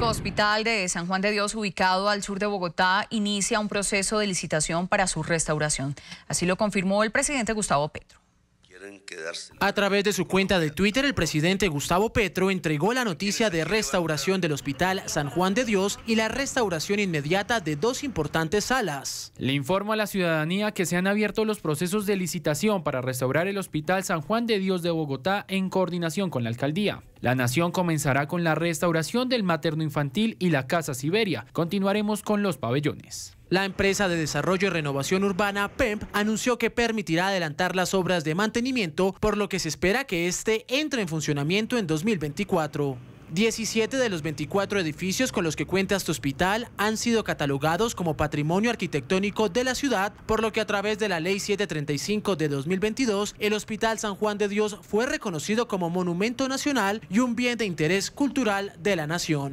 El Hospital de San Juan de Dios, ubicado al sur de Bogotá, inicia un proceso de licitación para su restauración. Así lo confirmó el presidente Gustavo Petro. A través de su cuenta de Twitter, el presidente Gustavo Petro entregó la noticia de restauración del Hospital San Juan de Dios y la restauración inmediata de dos importantes salas. Le informo a la ciudadanía que se han abierto los procesos de licitación para restaurar el Hospital San Juan de Dios de Bogotá en coordinación con la alcaldía. La nación comenzará con la restauración del materno infantil y la Casa Siberia. Continuaremos con los pabellones. La empresa de desarrollo y renovación urbana PEMP e anunció que permitirá adelantar las obras de mantenimiento, por lo que se espera que este entre en funcionamiento en 2024. 17 de los 24 edificios con los que cuenta este hospital han sido catalogados como patrimonio arquitectónico de la ciudad, por lo que a través de la Ley 735 de 2022, el Hospital San Juan de Dios fue reconocido como Monumento Nacional y un bien de interés cultural de la nación.